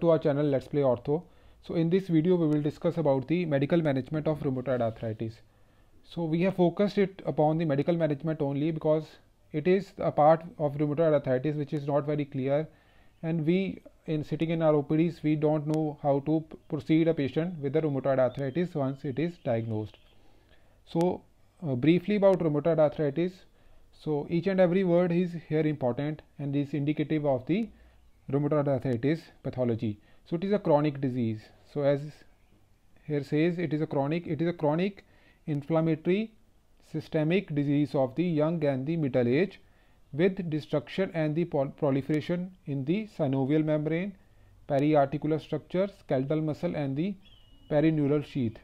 to our channel let's play ortho so in this video we will discuss about the medical management of rheumatoid arthritis so we have focused it upon the medical management only because it is a part of rheumatoid arthritis which is not very clear and we in sitting in our opds we don't know how to proceed a patient with the rheumatoid arthritis once it is diagnosed so uh, briefly about rheumatoid arthritis so each and every word is here important and is indicative of the rheumatoid arthritis pathology. So it is a chronic disease. So as here says it is a chronic it is a chronic inflammatory systemic disease of the young and the middle age with destruction and the proliferation in the synovial membrane, periarticular structure, skeletal muscle and the perineural sheath.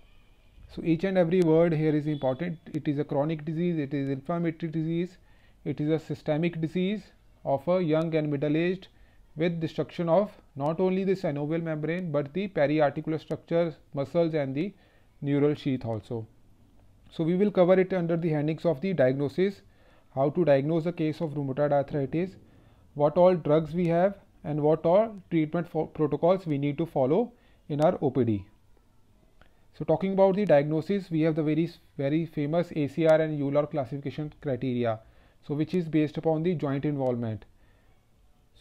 So each and every word here is important. It is a chronic disease, it is inflammatory disease, it is a systemic disease of a young and middle aged with destruction of not only the synovial membrane but the periarticular structures, muscles and the neural sheath also. So we will cover it under the headings of the diagnosis, how to diagnose a case of rheumatoid arthritis, what all drugs we have and what all treatment protocols we need to follow in our OPD. So talking about the diagnosis, we have the very, very famous ACR and ULR classification criteria. So which is based upon the joint involvement.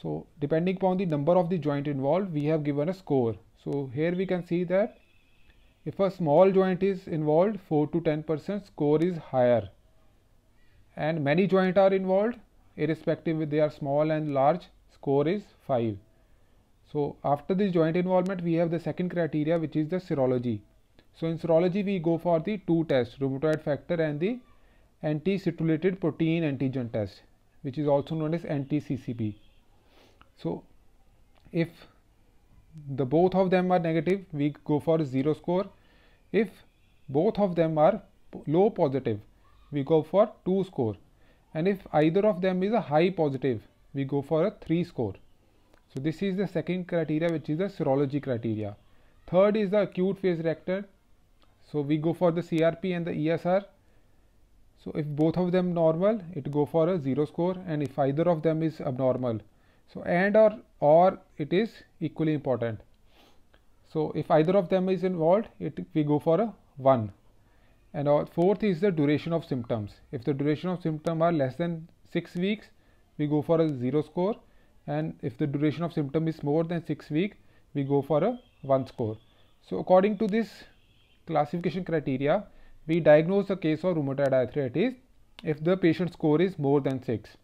So depending upon the number of the joint involved, we have given a score. So here we can see that if a small joint is involved, 4 to 10 percent score is higher. And many joints are involved, irrespective if they are small and large, score is 5. So after this joint involvement, we have the second criteria which is the serology. So in serology, we go for the two tests, rheumatoid factor and the anti-citrullinated protein antigen test, which is also known as anti-CCP. So if the both of them are negative, we go for zero score. If both of them are low positive, we go for two score. And if either of them is a high positive, we go for a three score. So this is the second criteria, which is the serology criteria. Third is the acute phase reactor. So we go for the CRP and the ESR. So if both of them normal, it go for a zero score. And if either of them is abnormal, so and or or it is equally important. So if either of them is involved, it we go for a 1. And our fourth is the duration of symptoms. If the duration of symptom are less than 6 weeks, we go for a 0 score. And if the duration of symptom is more than 6 week, we go for a 1 score. So according to this classification criteria, we diagnose the case of rheumatoid arthritis if the patient score is more than 6.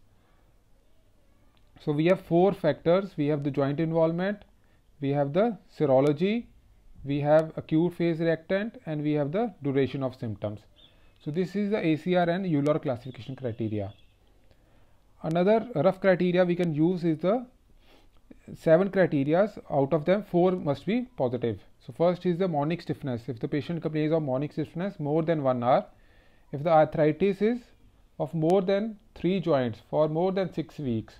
So, we have four factors. We have the joint involvement, we have the serology, we have acute phase reactant and we have the duration of symptoms. So, this is the ACR and Euler classification criteria. Another rough criteria we can use is the seven criteria out of them four must be positive. So, first is the monic stiffness. If the patient complains of monic stiffness more than one hour, if the arthritis is of more than three joints for more than six weeks,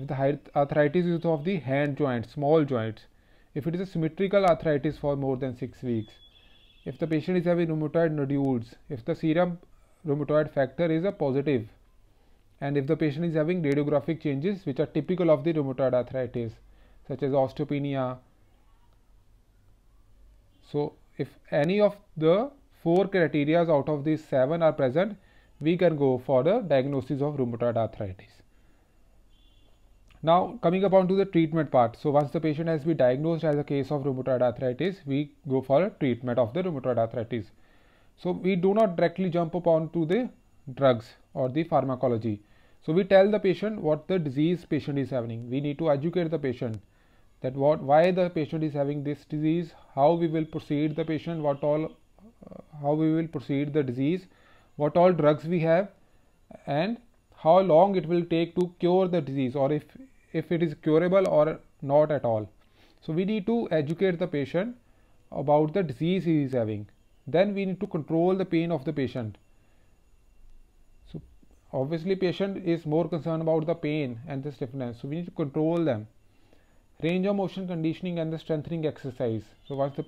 if the arthritis is of the hand joint, small joints, if it is a symmetrical arthritis for more than 6 weeks, if the patient is having rheumatoid nodules, if the serum rheumatoid factor is a positive, and if the patient is having radiographic changes which are typical of the rheumatoid arthritis, such as osteopenia. So, if any of the four criteria out of these seven are present, we can go for the diagnosis of rheumatoid arthritis. Now coming up onto the treatment part. So once the patient has been diagnosed as a case of rheumatoid arthritis, we go for a treatment of the rheumatoid arthritis. So we do not directly jump upon to the drugs or the pharmacology. So we tell the patient what the disease patient is having. We need to educate the patient that what why the patient is having this disease, how we will proceed the patient, what all uh, how we will proceed the disease, what all drugs we have and how long it will take to cure the disease or if if it is curable or not at all. So we need to educate the patient about the disease he is having. Then we need to control the pain of the patient. So obviously patient is more concerned about the pain and the stiffness. So we need to control them. Range of motion conditioning and the strengthening exercise. So once the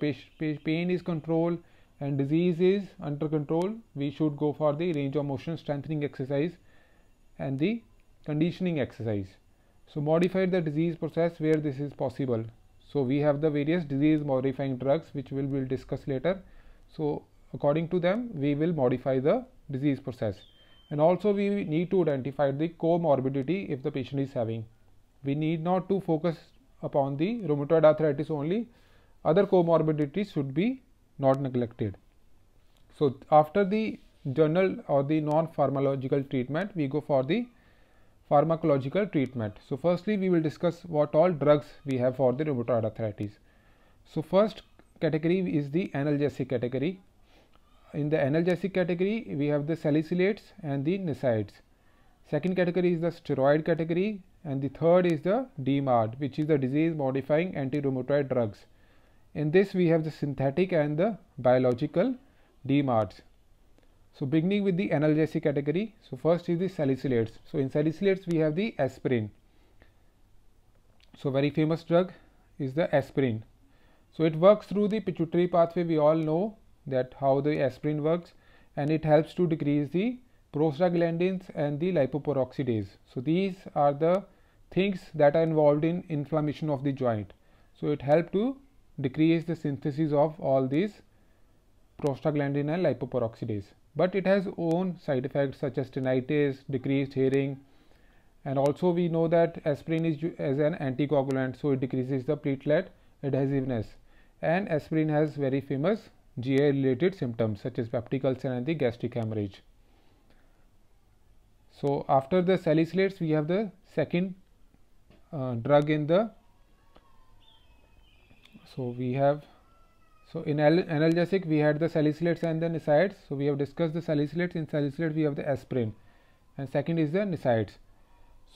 pain is controlled and disease is under control, we should go for the range of motion strengthening exercise and the conditioning exercise. So modify the disease process where this is possible. So we have the various disease modifying drugs which we will we'll discuss later. So according to them we will modify the disease process and also we need to identify the comorbidity if the patient is having. We need not to focus upon the rheumatoid arthritis only other comorbidities should be not neglected. So after the general or the non-pharmacological treatment we go for the pharmacological treatment. So firstly we will discuss what all drugs we have for the rheumatoid arthritis. So first category is the analgesic category. In the analgesic category we have the salicylates and the NSAIDs. Second category is the steroid category and the third is the DMARD which is the disease modifying anti-rheumatoid drugs. In this we have the synthetic and the biological DMARDs. So beginning with the analgesic category, so first is the salicylates. So in salicylates we have the aspirin. So very famous drug is the aspirin. So it works through the pituitary pathway. We all know that how the aspirin works and it helps to decrease the prostaglandins and the lipoperoxidase. So these are the things that are involved in inflammation of the joint. So it helps to decrease the synthesis of all these prostaglandin and lipoperoxidase but it has own side effects such as tinnitus, decreased hearing, and also we know that aspirin is as an anticoagulant, so it decreases the platelet adhesiveness. And aspirin has very famous GI related symptoms such as peptic ulcer and the gastric hemorrhage. So after the salicylates, we have the second uh, drug in the. So we have so in analgesic, we had the salicylates and the nisides. So we have discussed the salicylates. In salicylates, we have the aspirin. And second is the nisides.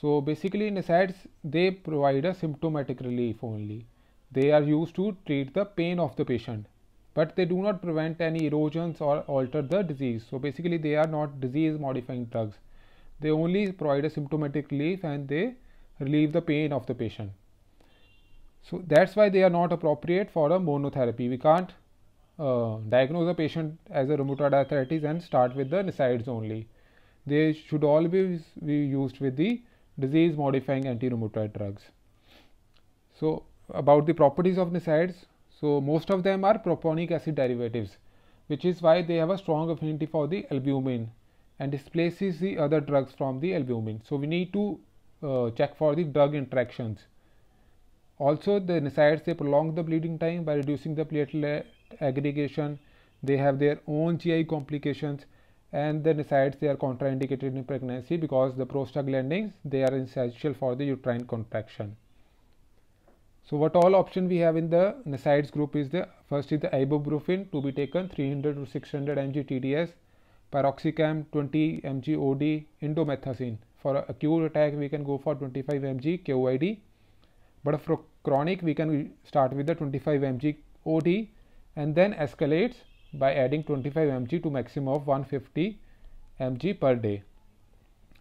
So basically nisides, they provide a symptomatic relief only. They are used to treat the pain of the patient. But they do not prevent any erosions or alter the disease. So basically they are not disease modifying drugs. They only provide a symptomatic relief and they relieve the pain of the patient. So that's why they are not appropriate for a monotherapy. We can't uh, diagnose a patient as a rheumatoid arthritis and start with the NSAIDs only. They should always be used with the disease modifying anti-rheumatoid drugs. So about the properties of NSAIDs, so most of them are proponic acid derivatives, which is why they have a strong affinity for the albumin and displaces the other drugs from the albumin. So we need to uh, check for the drug interactions. Also, the NSAIDs they prolong the bleeding time by reducing the platelet aggregation. They have their own GI complications, and the NSAIDs they are contraindicated in pregnancy because the prostaglandins they are essential for the uterine contraction. So what all option we have in the NSAIDs group is the first is the ibuprofen to be taken 300 to 600 mg TDS, piroxicam 20 mg OD, indomethacin. For acute attack we can go for 25 mg QID but for chronic, we can start with the 25 mg OD and then escalates by adding 25 mg to maximum of 150 mg per day.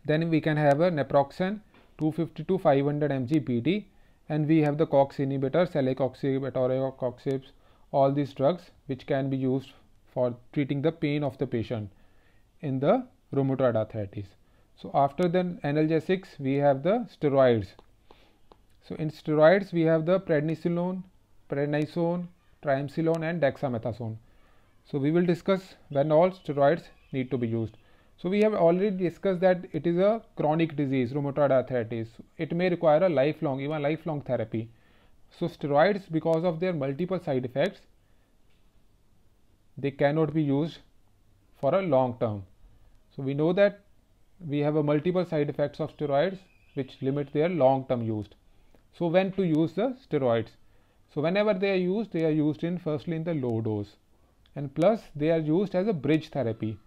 Then we can have a naproxen 250 to 500 mg BD and we have the COX inhibitors, celecoxib, etoracoxib, all these drugs which can be used for treating the pain of the patient in the rheumatoid arthritis. So after the analgesics, we have the steroids so in steroids, we have the prednisolone, prednisone, triamcinolone and dexamethasone. So we will discuss when all steroids need to be used. So we have already discussed that it is a chronic disease, rheumatoid arthritis. It may require a lifelong, even lifelong therapy. So steroids, because of their multiple side effects, they cannot be used for a long term. So we know that we have a multiple side effects of steroids which limit their long term use. So when to use the steroids? So whenever they are used, they are used in firstly in the low dose and plus they are used as a bridge therapy.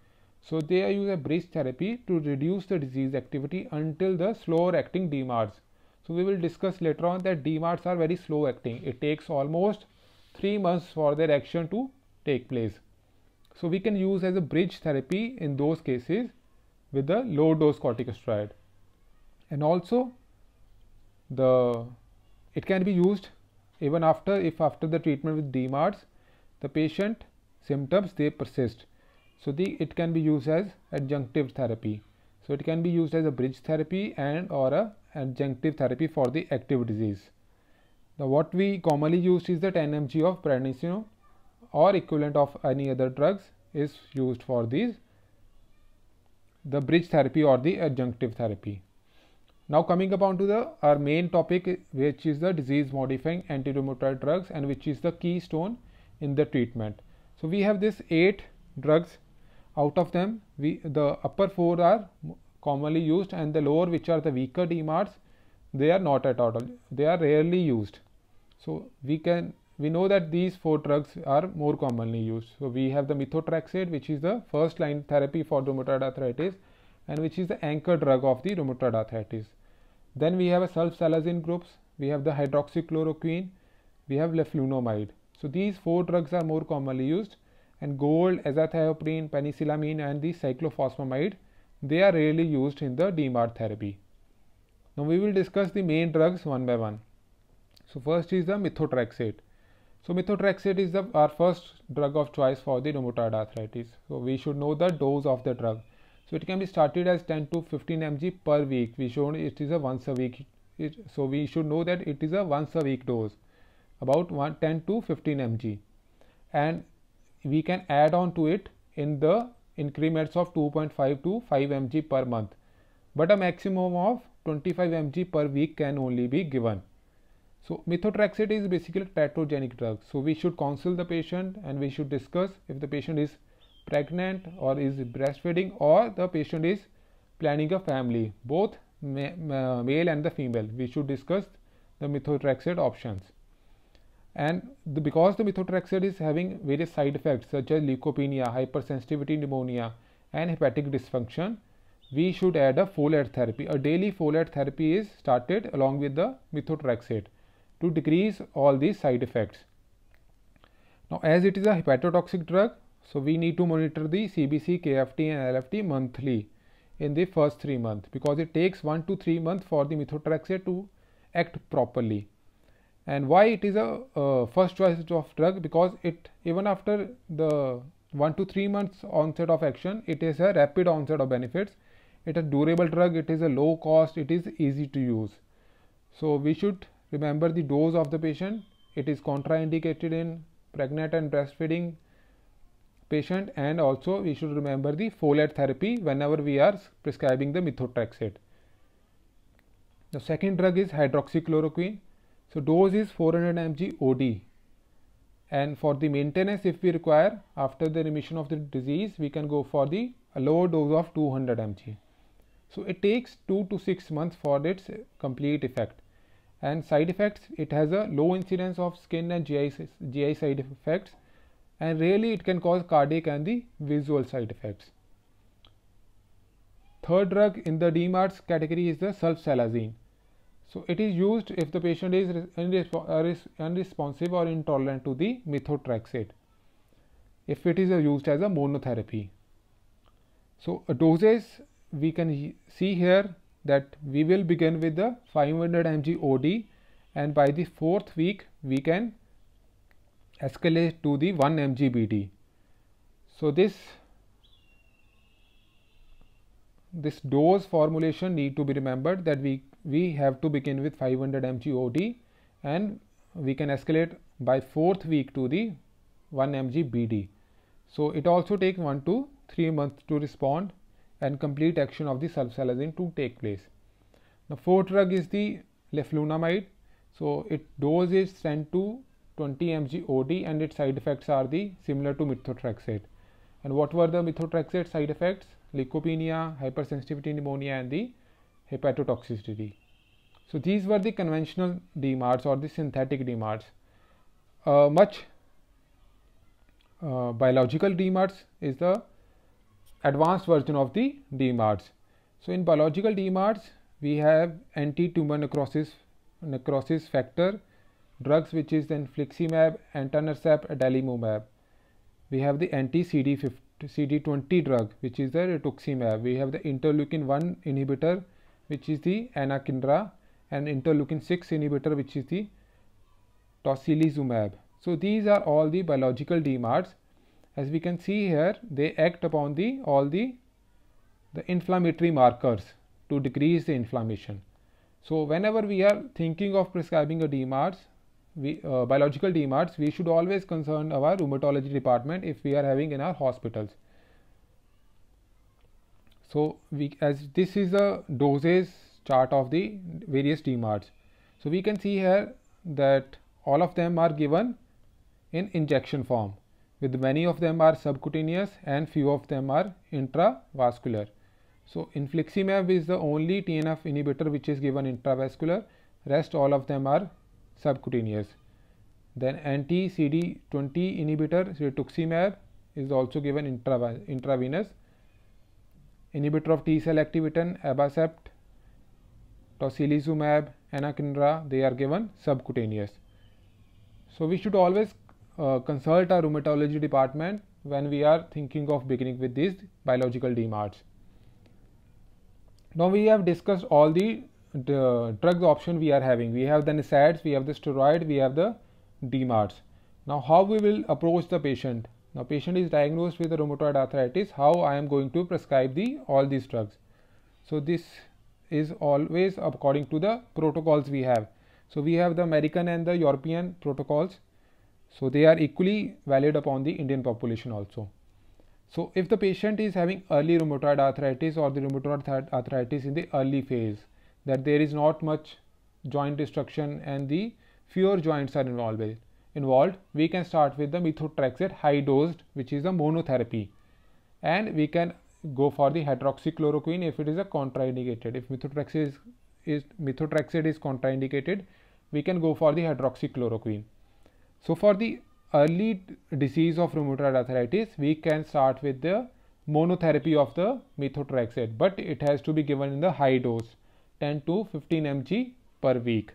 So they are used as bridge therapy to reduce the disease activity until the slower acting DMARDs. So we will discuss later on that DMARDs are very slow acting. It takes almost 3 months for their action to take place. So we can use as a bridge therapy in those cases with the low dose corticosteroid. And also the it can be used even after if after the treatment with DMARDs the patient symptoms they persist. So the it can be used as adjunctive therapy. So it can be used as a bridge therapy and or a adjunctive therapy for the active disease. Now what we commonly use is that 10 mg of prednisone or equivalent of any other drugs is used for these the bridge therapy or the adjunctive therapy. Now coming upon to the our main topic which is the disease modifying anti-rheumatoid drugs and which is the keystone in the treatment. So we have this eight drugs out of them we the upper four are commonly used and the lower which are the weaker DMARDs they are not at all they are rarely used. So we can we know that these four drugs are more commonly used. So we have the methotrexate which is the first line therapy for rheumatoid arthritis and which is the anchor drug of the rheumatoid arthritis. Then we have a sulfasalazine groups, we have the hydroxychloroquine, we have leflunomide. So these four drugs are more commonly used and gold, azathioprine, penicillamine and the cyclophosphamide, they are rarely used in the DMARD therapy. Now we will discuss the main drugs one by one. So first is the methotrexate. So methotrexate is the, our first drug of choice for the rheumatoid arthritis. So we should know the dose of the drug. So it can be started as 10 to 15 mg per week. We shown it is a once a week. It, so we should know that it is a once a week dose about one, 10 to 15 mg and we can add on to it in the increments of 2.5 to 5 mg per month but a maximum of 25 mg per week can only be given. So methotrexate is basically a teratogenic drug. So we should counsel the patient and we should discuss if the patient is pregnant or is breastfeeding or the patient is planning a family both male and the female we should discuss the methotrexate options and the, because the methotrexate is having various side effects such as leukopenia hypersensitivity pneumonia and hepatic dysfunction we should add a folate therapy a daily folate therapy is started along with the methotrexate to decrease all these side effects now as it is a hepatotoxic drug so we need to monitor the CBC, KFT and LFT monthly in the first three months because it takes one to three months for the methotrexate to act properly. And why it is a uh, first choice of drug because it even after the one to three months onset of action it is a rapid onset of benefits. It is a durable drug, it is a low cost, it is easy to use. So we should remember the dose of the patient. It is contraindicated in pregnant and breastfeeding patient and also we should remember the folate therapy whenever we are prescribing the methotrexate. The second drug is hydroxychloroquine. So dose is 400 mg OD and for the maintenance if we require after the remission of the disease we can go for the lower dose of 200 mg. So it takes 2 to 6 months for its complete effect and side effects it has a low incidence of skin and GI, GI side effects and really it can cause cardiac and the visual side effects. Third drug in the DMARDs category is the sulfasalazine. So it is used if the patient is uh, unresponsive or intolerant to the methotrexate if it is uh, used as a monotherapy. So a doses we can see here that we will begin with the 500 mg OD and by the fourth week we can Escalate to the 1 mgbd so this this dose formulation need to be remembered that we we have to begin with 500 mg OD and we can escalate by fourth week to the 1 mg BD. So it also takes 1 to 3 months to respond and complete action of the sulfasalazine to take place. The fourth drug is the leflunomide. So it dose is 10 to 20 mg OD and its side effects are the similar to methotrexate. And what were the methotrexate side effects? Leukopenia, hypersensitivity pneumonia and the hepatotoxicity. So these were the conventional DMARDs or the synthetic DMARDs. Uh, much uh, biological DMARDs is the advanced version of the DMARDs. So in biological DMARDs, we have anti-tumor necrosis, necrosis factor, drugs which is then infliximab, etanercept, adalimumab. We have the anti-CD50, CD20 drug which is the rituximab. We have the interleukin-1 inhibitor which is the anakinra and interleukin-6 inhibitor which is the tocilizumab. So these are all the biological DMARDs. As we can see here, they act upon the all the the inflammatory markers to decrease the inflammation. So whenever we are thinking of prescribing a DMARDs, we, uh, biological DMARTs, we should always concern our rheumatology department if we are having in our hospitals. So we, as this is a dosage chart of the various DMARTs. So we can see here that all of them are given in injection form with many of them are subcutaneous and few of them are intravascular. So infliximab is the only TNF inhibitor which is given intravascular, rest all of them are subcutaneous. Then anti-CD20 inhibitor rituximab is also given intravenous. Inhibitor of T cell activation abacept, tocilizumab, anakinra they are given subcutaneous. So we should always uh, consult our rheumatology department when we are thinking of beginning with these biological DMARDs. Now we have discussed all the the drug option we are having. We have the NSAIDs, we have the steroid, we have the DMARDs. Now how we will approach the patient? Now patient is diagnosed with the rheumatoid arthritis, how I am going to prescribe the all these drugs. So this is always according to the protocols we have. So we have the American and the European protocols. So they are equally valid upon the Indian population also. So if the patient is having early rheumatoid arthritis or the rheumatoid arthritis in the early phase, that there is not much joint destruction and the fewer joints are involved involved, we can start with the methotrexate high dosed, which is a monotherapy. And we can go for the hydroxychloroquine if it is a contraindicated. If methotrexate is, is, methotrexate is contraindicated, we can go for the hydroxychloroquine. So for the early disease of rheumatoid arthritis, we can start with the monotherapy of the methotrexate, but it has to be given in the high dose. 10 to 15 mg per week.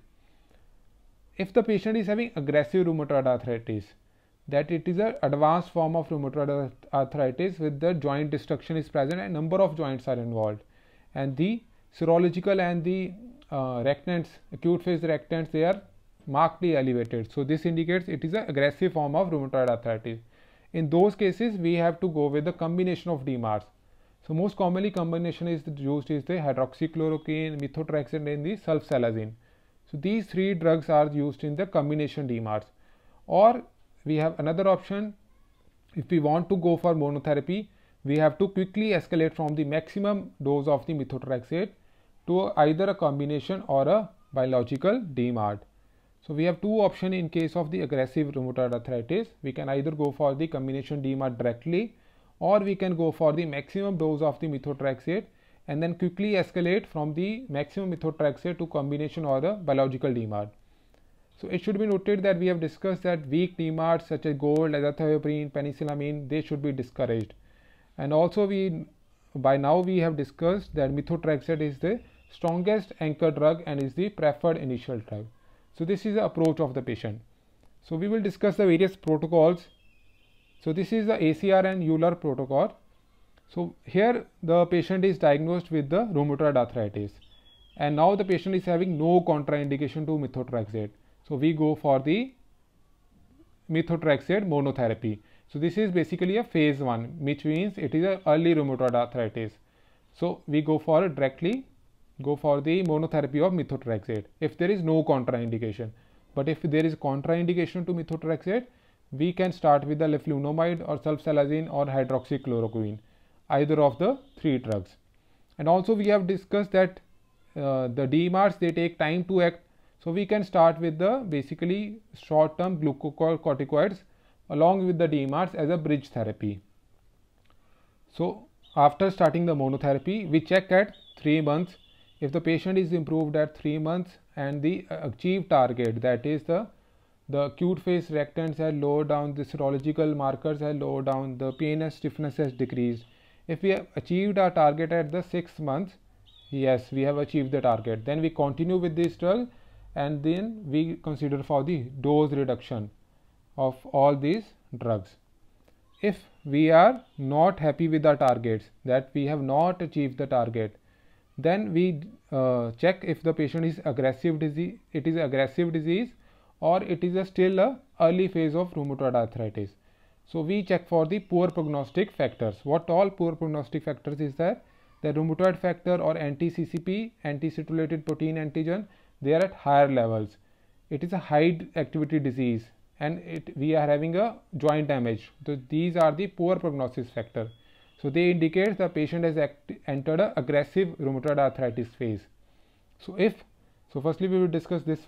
If the patient is having aggressive rheumatoid arthritis, that it is an advanced form of rheumatoid arthritis with the joint destruction is present and number of joints are involved and the serological and the uh, rectants, acute phase rectants, they are markedly elevated. So this indicates it is an aggressive form of rheumatoid arthritis. In those cases, we have to go with the combination of DMARDs. So most commonly combination is used is the hydroxychloroquine, methotrexate and the sulfasalazine. So these three drugs are used in the combination DMARDs or we have another option if we want to go for monotherapy we have to quickly escalate from the maximum dose of the methotrexate to either a combination or a biological DMARD. So we have two options in case of the aggressive rheumatoid arthritis. We can either go for the combination DMARD directly or we can go for the maximum dose of the methotrexate and then quickly escalate from the maximum methotrexate to combination or the biological DMARD. So it should be noted that we have discussed that weak DMARDs such as gold, azathioprine, penicillamine, they should be discouraged. And also we, by now we have discussed that methotrexate is the strongest anchor drug and is the preferred initial drug. So this is the approach of the patient. So we will discuss the various protocols so this is the ACR and Euler protocol. So here the patient is diagnosed with the rheumatoid arthritis and now the patient is having no contraindication to methotrexate. So we go for the methotrexate monotherapy. So this is basically a phase 1 which means it is a early rheumatoid arthritis. So we go for directly go for the monotherapy of methotrexate if there is no contraindication. But if there is contraindication to methotrexate we can start with the leflunomide or sulfasalazine or hydroxychloroquine, either of the three drugs. And also we have discussed that uh, the DMARs, they take time to act. So we can start with the basically short-term glucocorticoids along with the DMARs as a bridge therapy. So after starting the monotherapy, we check at 3 months. If the patient is improved at 3 months and the uh, achieved target that is the the acute phase reactants are lower down, the serological markers are lower down, the pain and stiffness has decreased. If we have achieved our target at the 6 months, yes, we have achieved the target. Then we continue with this drug and then we consider for the dose reduction of all these drugs. If we are not happy with our targets, that we have not achieved the target, then we uh, check if the patient is aggressive disease, it is aggressive disease or it is a still a early phase of rheumatoid arthritis. So we check for the poor prognostic factors. What all poor prognostic factors is there? The rheumatoid factor or anti-CCP, anti citrated protein antigen, they are at higher levels. It is a high activity disease and it, we are having a joint damage. So these are the poor prognosis factor. So they indicate the patient has entered a aggressive rheumatoid arthritis phase. So if, so firstly we will discuss this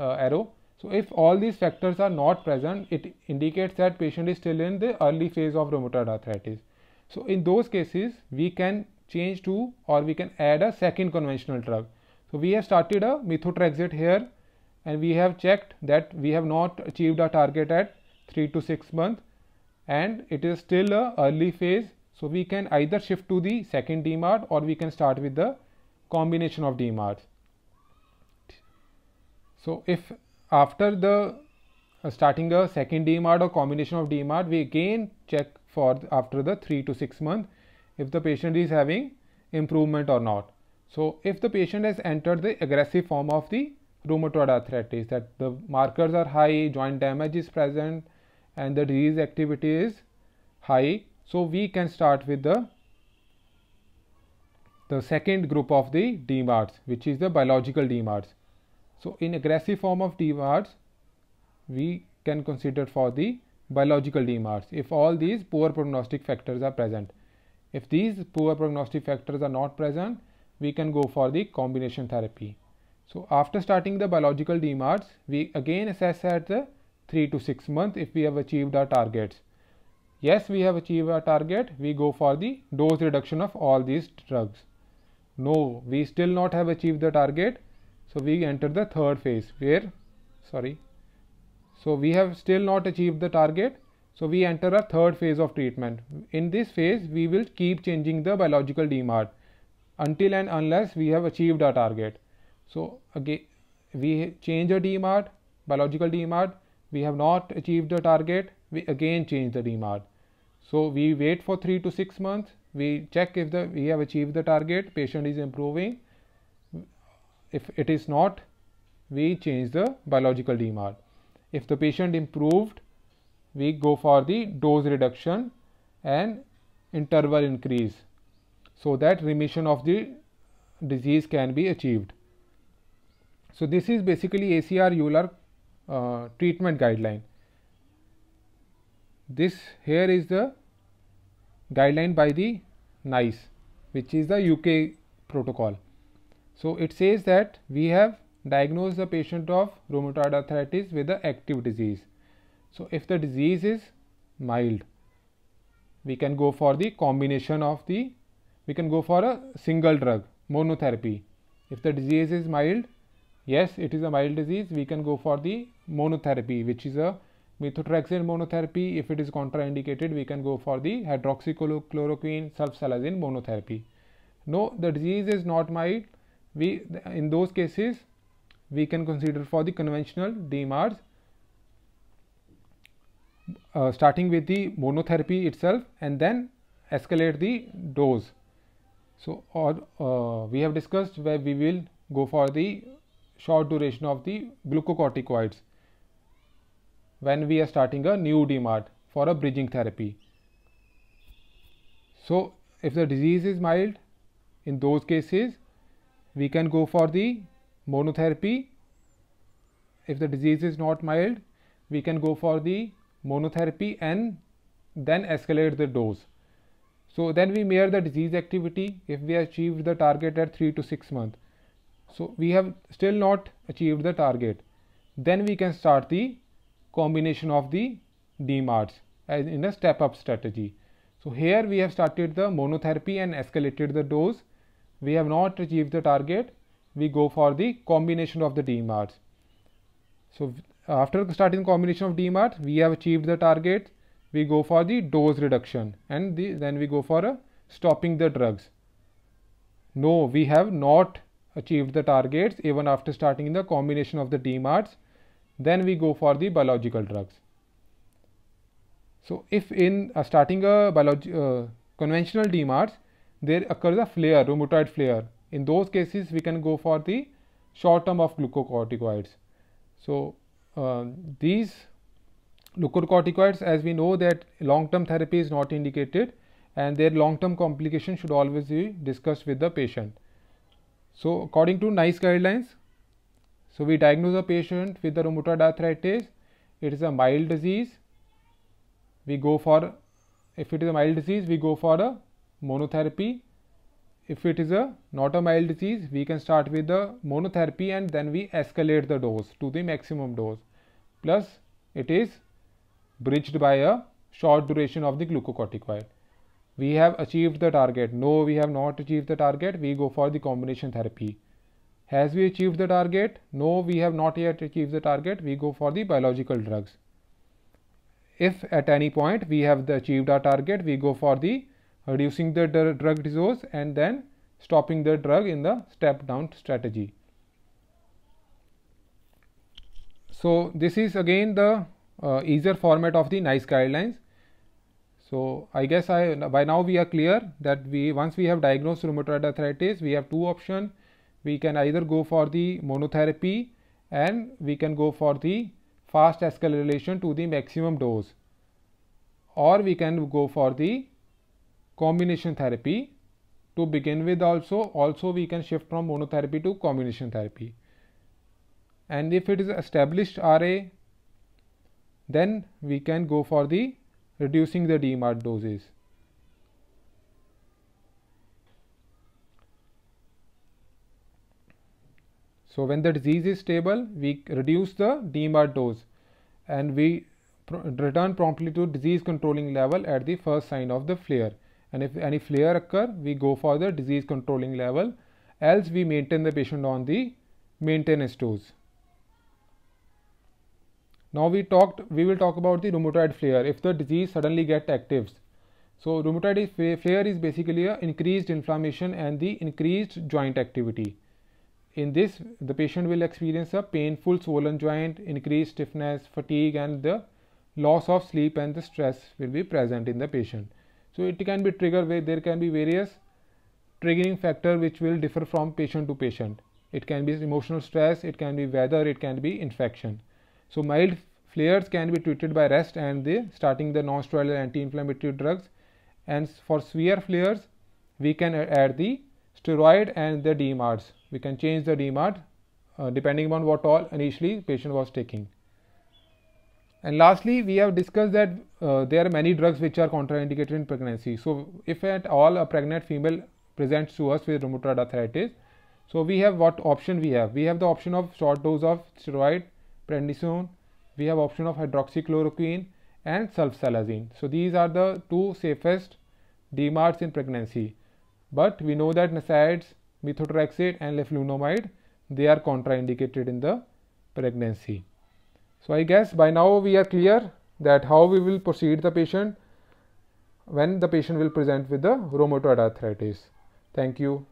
uh, arrow. So if all these factors are not present, it indicates that patient is still in the early phase of rheumatoid arthritis. So in those cases, we can change to or we can add a second conventional drug. So we have started a methotrexate here and we have checked that we have not achieved our target at 3 to 6 months and it is still a early phase. So we can either shift to the second DMARD or we can start with the combination of DMARDs. So if after the uh, starting a second DMARD or combination of DMARD, we again check for after the three to six month if the patient is having improvement or not. So if the patient has entered the aggressive form of the rheumatoid arthritis that the markers are high, joint damage is present and the disease activity is high. So we can start with the the second group of the DMARDs which is the biological DMARDs. So, in aggressive form of DMARDs, we can consider for the biological DMARDs if all these poor prognostic factors are present. If these poor prognostic factors are not present, we can go for the combination therapy. So, after starting the biological DMARDs, we again assess at the 3 to 6 months if we have achieved our targets. Yes, we have achieved our target, we go for the dose reduction of all these drugs. No, we still not have achieved the target, so we enter the third phase where sorry so we have still not achieved the target so we enter a third phase of treatment in this phase we will keep changing the biological DMARD until and unless we have achieved our target so again we change a DMARD biological DMARD we have not achieved the target we again change the DMARD so we wait for 3 to 6 months we check if the we have achieved the target patient is improving if it is not, we change the biological DMARD. If the patient improved, we go for the dose reduction and interval increase so that remission of the disease can be achieved. So, this is basically ACR Euler uh, treatment guideline. This here is the guideline by the NICE which is the UK protocol. So it says that we have diagnosed the patient of rheumatoid arthritis with the active disease. So if the disease is mild, we can go for the combination of the, we can go for a single drug, monotherapy. If the disease is mild, yes, it is a mild disease, we can go for the monotherapy, which is a methotrexate monotherapy. If it is contraindicated, we can go for the hydroxychloroquine, sulfasalazine monotherapy. No, the disease is not mild, we in those cases we can consider for the conventional DMARDs uh, starting with the monotherapy itself and then escalate the dose. So, or uh, we have discussed where we will go for the short duration of the glucocorticoids when we are starting a new DMARD for a bridging therapy. So, if the disease is mild in those cases we can go for the monotherapy. If the disease is not mild, we can go for the monotherapy and then escalate the dose. So then we measure the disease activity if we achieved the target at 3 to 6 months. So we have still not achieved the target. Then we can start the combination of the DMARDs in a step up strategy. So here we have started the monotherapy and escalated the dose we have not achieved the target, we go for the combination of the DMARs. So after starting combination of DMARs, we have achieved the target, we go for the dose reduction and the, then we go for a stopping the drugs. No, we have not achieved the targets even after starting the combination of the DMARs. Then we go for the biological drugs. So if in uh, starting a conventional uh, conventional DMARs, there occurs a flare, rheumatoid flare. In those cases, we can go for the short term of glucocorticoids. So, uh, these glucocorticoids as we know that long term therapy is not indicated and their long term complication should always be discussed with the patient. So, according to NICE guidelines, so we diagnose a patient with the rheumatoid arthritis, it is a mild disease, we go for, if it is a mild disease, we go for a monotherapy. If it is a not a mild disease, we can start with the monotherapy and then we escalate the dose to the maximum dose. Plus, it is bridged by a short duration of the glucocorticoid. We have achieved the target. No, we have not achieved the target. We go for the combination therapy. Has we achieved the target? No, we have not yet achieved the target. We go for the biological drugs. If at any point we have achieved our target, we go for the reducing the drug resource and then stopping the drug in the step down strategy. So, this is again the uh, easier format of the NICE guidelines. So, I guess I by now we are clear that we once we have diagnosed rheumatoid arthritis, we have two options. We can either go for the monotherapy and we can go for the fast escalation to the maximum dose or we can go for the combination therapy to begin with also also we can shift from monotherapy to combination therapy and if it is established RA then we can go for the reducing the DMARD doses. So when the disease is stable we reduce the DMARD dose and we pr return promptly to disease controlling level at the first sign of the flare and if any flare occur we go for the disease controlling level else we maintain the patient on the maintenance dose now we talked we will talk about the rheumatoid flare if the disease suddenly get active so rheumatoid flare is basically a increased inflammation and the increased joint activity in this the patient will experience a painful swollen joint increased stiffness fatigue and the loss of sleep and the stress will be present in the patient so it can be triggered where there can be various triggering factor which will differ from patient to patient. It can be emotional stress, it can be weather, it can be infection. So mild flares can be treated by rest and the starting the non-steroidal anti-inflammatory drugs. And for severe flares, we can add the steroid and the DMARDs. We can change the DMARD uh, depending on what all initially patient was taking. And lastly, we have discussed that uh, there are many drugs which are contraindicated in pregnancy. So, if at all a pregnant female presents to us with rheumatoid arthritis, so we have what option we have? We have the option of short dose of steroid, prednisone, we have option of hydroxychloroquine and sulfasalazine. So, these are the two safest DMARDs in pregnancy. But we know that NSAIDs, methotrexate and leflunomide, they are contraindicated in the pregnancy. So, I guess by now we are clear that how we will proceed the patient when the patient will present with the rheumatoid arthritis. Thank you.